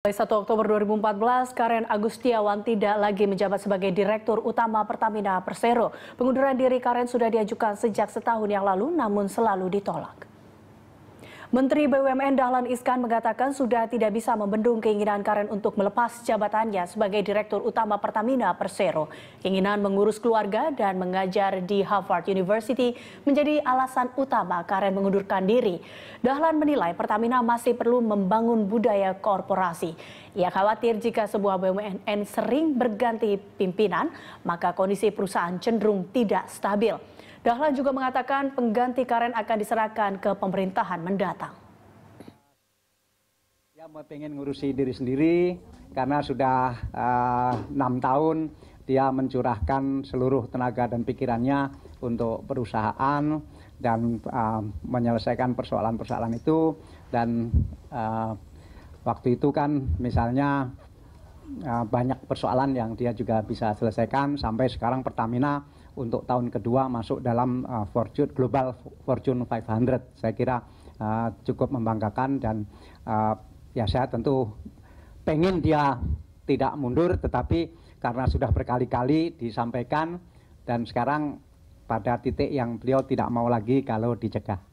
Mulai 1 Oktober 2014, Karen Agustiawan tidak lagi menjabat sebagai Direktur Utama Pertamina Persero. Pengunduran diri Karen sudah diajukan sejak setahun yang lalu, namun selalu ditolak. Menteri BUMN Dahlan Iskan mengatakan sudah tidak bisa membendung keinginan Karen untuk melepas jabatannya sebagai Direktur Utama Pertamina Persero. Keinginan mengurus keluarga dan mengajar di Harvard University menjadi alasan utama Karen mengundurkan diri. Dahlan menilai Pertamina masih perlu membangun budaya korporasi. Ia khawatir jika sebuah BUMN sering berganti pimpinan, maka kondisi perusahaan cenderung tidak stabil. Dahlan juga mengatakan pengganti Karen akan diserahkan ke pemerintahan mendatang. Ya, mau pengen ngurusi diri sendiri karena sudah eh, enam uh, tahun dia mencurahkan seluruh tenaga dan pikirannya untuk perusahaan dan uh, menyelesaikan persoalan-persoalan itu dan uh, waktu itu kan misalnya Eh, banyak persoalan yang dia juga bisa selesaikan sampai sekarang Pertamina untuk tahun kedua masuk dalam uh, Fortune Global Fortune 500. Saya kira uh, cukup membanggakan dan uh, ya saya tentu pengen dia tidak mundur tetapi karena sudah berkali-kali disampaikan dan sekarang pada titik yang beliau tidak mau lagi kalau dicegah.